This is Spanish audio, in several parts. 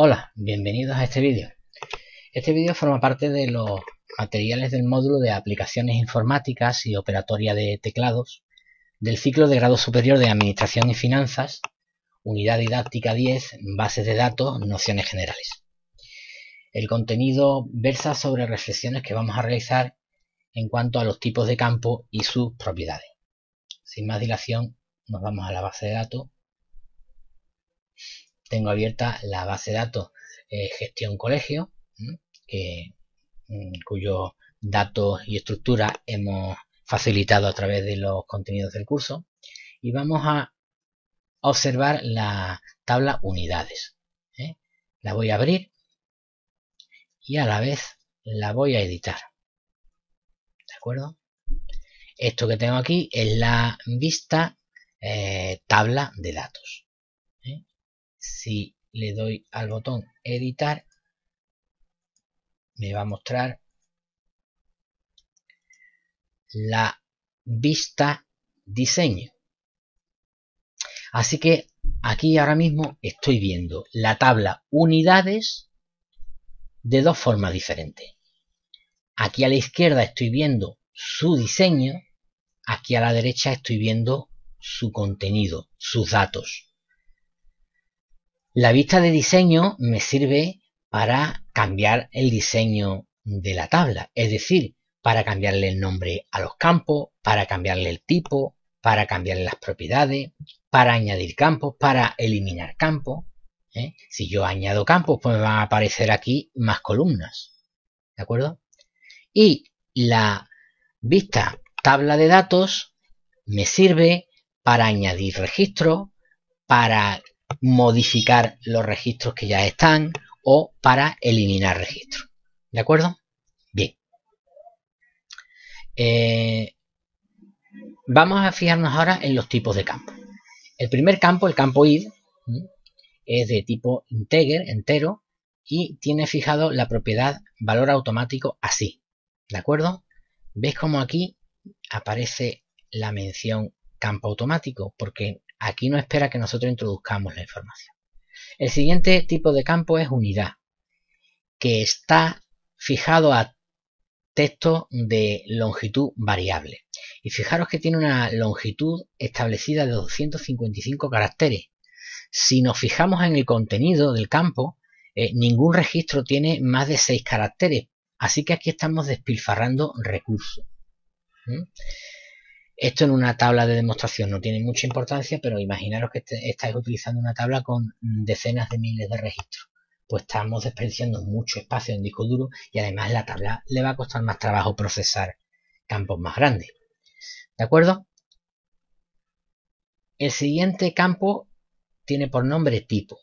Hola, bienvenidos a este vídeo. Este vídeo forma parte de los materiales del módulo de aplicaciones informáticas y operatoria de teclados del ciclo de grado superior de Administración y Finanzas, Unidad Didáctica 10, Bases de Datos, Nociones Generales. El contenido versa sobre reflexiones que vamos a realizar en cuanto a los tipos de campo y sus propiedades. Sin más dilación, nos vamos a la base de datos tengo abierta la base de datos eh, gestión colegio, mm, cuyos datos y estructuras hemos facilitado a través de los contenidos del curso. Y vamos a observar la tabla unidades. ¿eh? La voy a abrir y a la vez la voy a editar. ¿De acuerdo? Esto que tengo aquí es la vista eh, tabla de datos si le doy al botón editar me va a mostrar la vista diseño así que aquí ahora mismo estoy viendo la tabla unidades de dos formas diferentes aquí a la izquierda estoy viendo su diseño aquí a la derecha estoy viendo su contenido sus datos la vista de diseño me sirve para cambiar el diseño de la tabla, es decir, para cambiarle el nombre a los campos, para cambiarle el tipo, para cambiarle las propiedades, para añadir campos, para eliminar campos. ¿eh? Si yo añado campos, pues me van a aparecer aquí más columnas. ¿De acuerdo? Y la vista tabla de datos me sirve para añadir registros, para modificar los registros que ya están o para eliminar registros. ¿De acuerdo? Bien. Eh, vamos a fijarnos ahora en los tipos de campo. El primer campo, el campo id, es de tipo integer, entero, y tiene fijado la propiedad valor automático así. ¿De acuerdo? ¿Ves cómo aquí aparece la mención campo automático? Porque Aquí no espera que nosotros introduzcamos la información. El siguiente tipo de campo es unidad, que está fijado a texto de longitud variable. Y fijaros que tiene una longitud establecida de 255 caracteres. Si nos fijamos en el contenido del campo, eh, ningún registro tiene más de 6 caracteres. Así que aquí estamos despilfarrando recursos. Esto en una tabla de demostración no tiene mucha importancia, pero imaginaros que este, estáis utilizando una tabla con decenas de miles de registros. Pues estamos desperdiciando mucho espacio en disco duro y además la tabla le va a costar más trabajo procesar campos más grandes. ¿De acuerdo? El siguiente campo tiene por nombre tipo.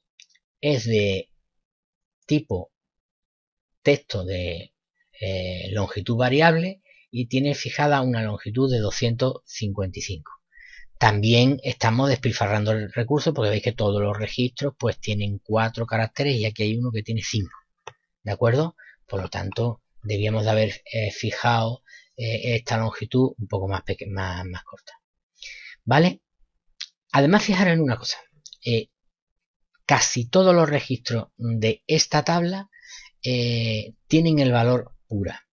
Es de tipo texto de eh, longitud variable y tiene fijada una longitud de 255. También estamos despilfarrando el recurso porque veis que todos los registros pues tienen cuatro caracteres y aquí hay uno que tiene 5. ¿De acuerdo? Por lo tanto, debíamos de haber eh, fijado eh, esta longitud un poco más, más, más, corta. ¿Vale? Además, fijaros en una cosa. Eh, casi todos los registros de esta tabla tienen el valor pura.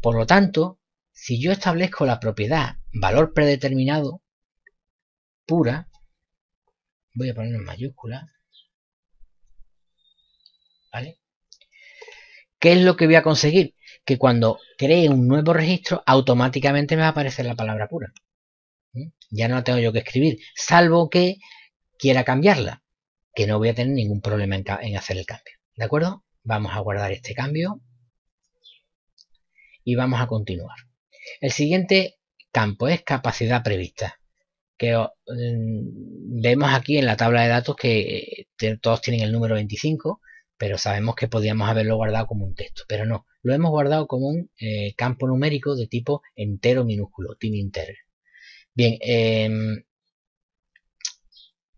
Por lo tanto, si yo establezco la propiedad valor predeterminado pura, voy a poner en mayúscula, ¿vale? ¿Qué es lo que voy a conseguir? Que cuando cree un nuevo registro, automáticamente me va a aparecer la palabra pura. ¿Mm? Ya no la tengo yo que escribir, salvo que quiera cambiarla, que no voy a tener ningún problema en hacer el cambio. ¿De acuerdo? Vamos a guardar este cambio y vamos a continuar. El siguiente campo es capacidad prevista que mm, vemos aquí en la tabla de datos que eh, todos tienen el número 25, pero sabemos que podríamos haberlo guardado como un texto, pero no, lo hemos guardado como un eh, campo numérico de tipo entero minúsculo, tin inter. Bien, em,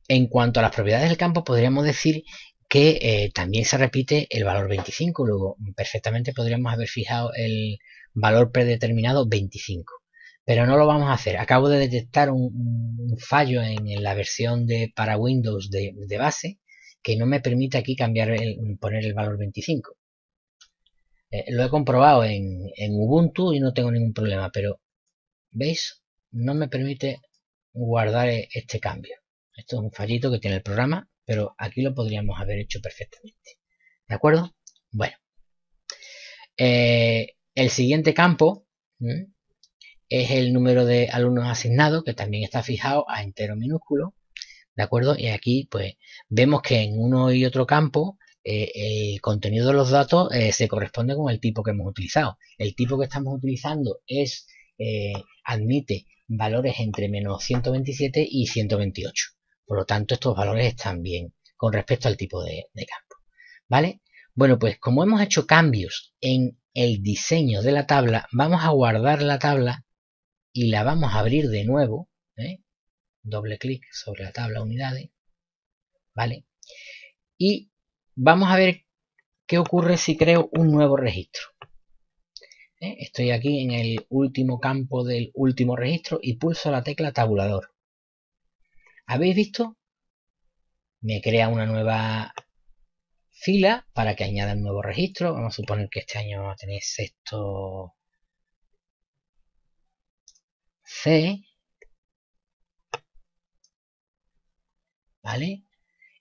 en cuanto a las propiedades del campo, podríamos decir que eh, también se repite el valor 25, luego perfectamente podríamos haber fijado el valor predeterminado 25. Pero no lo vamos a hacer. Acabo de detectar un, fallo en, la versión de, para Windows de, base que no me permite aquí cambiar el, poner el valor 25. Eh, lo he comprobado en, en Ubuntu y no tengo ningún problema, pero ¿veis? No me permite guardar e, este cambio. Esto es un fallito que tiene el programa, pero aquí lo podríamos haber hecho perfectamente. ¿De acuerdo? Bueno. Eh, el siguiente campo es el número de alumnos asignados, que también está fijado a entero minúsculo. ¿De acuerdo? Y aquí pues vemos que en uno y otro campo eh, el contenido de los datos eh, se corresponde con el tipo que hemos utilizado. El tipo que estamos utilizando es eh, admite valores entre menos 127 y 128. Por lo tanto, estos valores están bien con respecto al tipo de campo. ¿Vale? Bueno, pues como hemos hecho cambios en el diseño de la tabla, vamos a guardar la tabla y la vamos a abrir de nuevo. ¿eh? Doble clic sobre la tabla unidades. ¿Vale? Y vamos a ver qué ocurre si creo un nuevo registro. ¿eh? Estoy aquí en el último campo del último registro y pulso la tecla tabulador. ¿Habéis visto? Me crea una nueva fila para que añada un nuevo registro Vamos a suponer que este año tenéis sexto C. ¿Vale?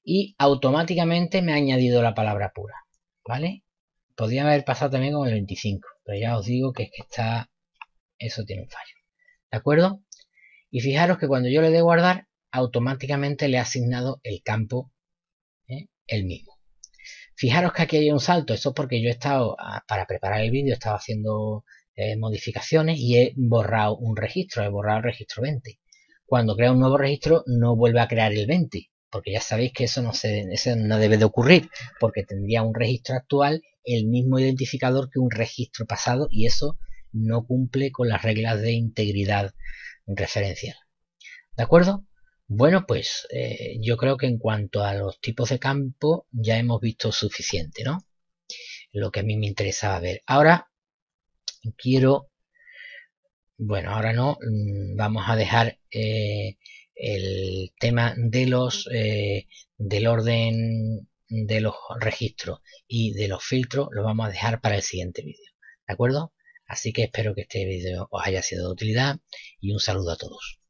Y automáticamente me ha añadido la palabra pura. ¿Vale? Podría haber pasado también con el 25, pero ya os digo que es que está... Eso tiene un fallo. ¿De acuerdo? Y fijaros que cuando yo le dé guardar, automáticamente le ha asignado el campo, ¿eh? el mismo. Fijaros que aquí hay un salto, eso es porque yo he estado, ah, para preparar el vídeo, he estado haciendo eh, modificaciones y he borrado un registro, he borrado el registro 20. Cuando crea un nuevo registro no vuelve a crear el 20, porque ya sabéis que eso no, se, eso no debe de ocurrir, porque tendría un registro actual el mismo identificador que un registro pasado y eso no cumple con las reglas de integridad referencial. ¿De acuerdo? Bueno, pues eh, yo creo que en cuanto a los tipos de campo ya hemos visto suficiente, ¿no? Lo que a mí me interesaba ver. Ahora quiero, bueno, ahora no, mm, vamos a dejar eh, el tema de los, eh, del orden de los registros y de los filtros, lo vamos a dejar para el siguiente vídeo, ¿de acuerdo? Así que espero que este vídeo os haya sido de utilidad y un saludo a todos.